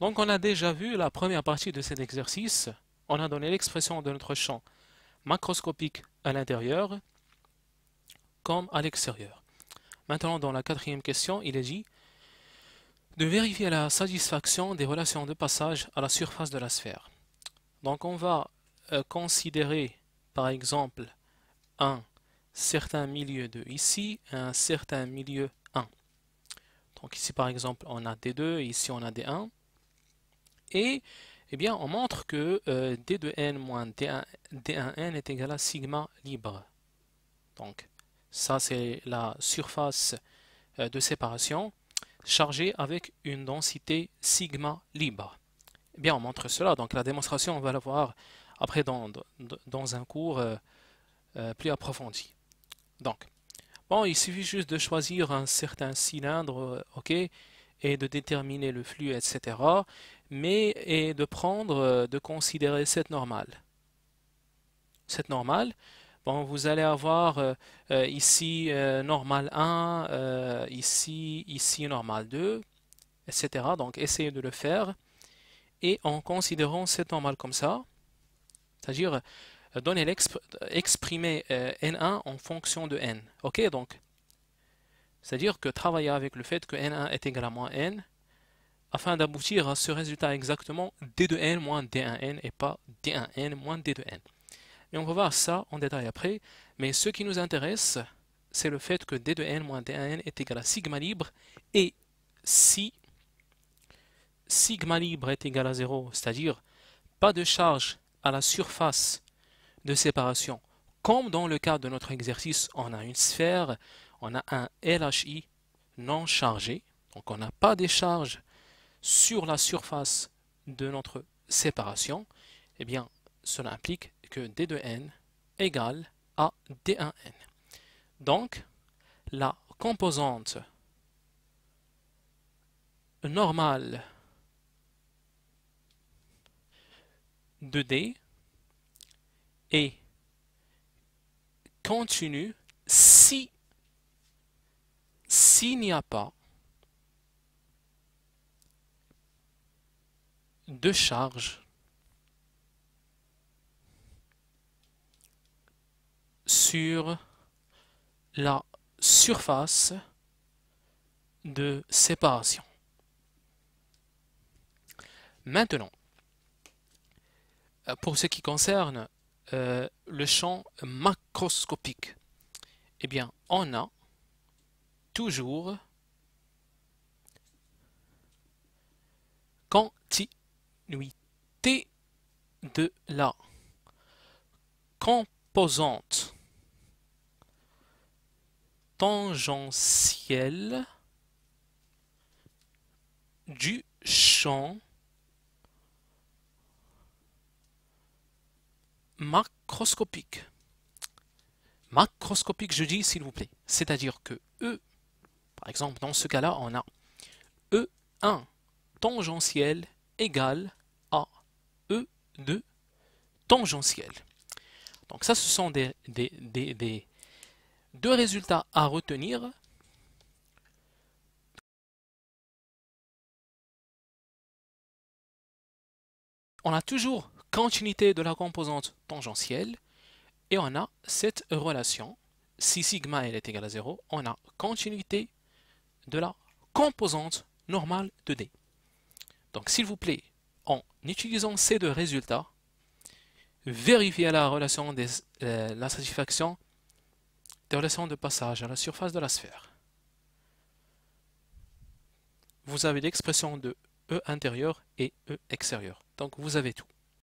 Donc on a déjà vu la première partie de cet exercice. On a donné l'expression de notre champ macroscopique à l'intérieur comme à l'extérieur. Maintenant, dans la quatrième question, il est dit de vérifier la satisfaction des relations de passage à la surface de la sphère. Donc on va euh, considérer, par exemple, un certain milieu de ici et un certain milieu 1. Donc ici, par exemple, on a D2, ici on a D1. Et eh bien, on montre que euh, d 2 n moins d 1 n est égal à sigma libre. Donc, ça c'est la surface euh, de séparation chargée avec une densité sigma libre. Eh bien, on montre cela. Donc, la démonstration, on va la voir après dans, un cours euh, plus approfondi. Donc, bon, il suffit juste de choisir un certain cylindre, ok, et de déterminer le flux, etc. Mais et de prendre, euh, de considérer cette normale. Cette normale, bon, vous allez avoir euh, euh, ici normale 1, ici, ici normale 2, etc. Donc essayez de le faire. Et en considérant cette normale comme ça, c'est-à-dire donner n1 en fonction de n. Ok, donc c'est-à-dire que travailler avec le fait que N1 est égal à moins N, afin d'aboutir à ce résultat exactement D2N moins D1N et pas D1N moins D2N. Et on va voir ça en détail après, mais ce qui nous intéresse, c'est le fait que D2N moins D1N est égal à sigma libre, et si sigma libre est égal à 0, c'est-à-dire pas de charge à la surface de séparation, comme dans le cas de notre exercice, on a une sphère, on a un LHI non chargé, donc on n'a pas de charges sur la surface de notre séparation, eh bien cela implique que D2N égale à D1N. Donc la composante normale de D est continue si s'il n'y a pas de charge sur la surface de séparation. Maintenant, pour ce qui concerne euh, le champ macroscopique, eh bien, on a toujours continuité de la composante tangentielle du champ macroscopique. Macroscopique, je dis s'il vous plaît. C'est-à-dire que E par exemple, dans ce cas-là, on a E1 tangentiel égale à E2 tangentiel. Donc ça, ce sont des, deux résultats à retenir on a toujours continuité de la composante tangentielle et on a cette relation, si sigma est égal à 0, on a continuité de la composante normale de D. Donc s'il vous plaît, en utilisant ces deux résultats, vérifiez la relation euh, la satisfaction des relations de passage à la surface de la sphère. Vous avez l'expression de E intérieur et E extérieur. Donc vous avez tout.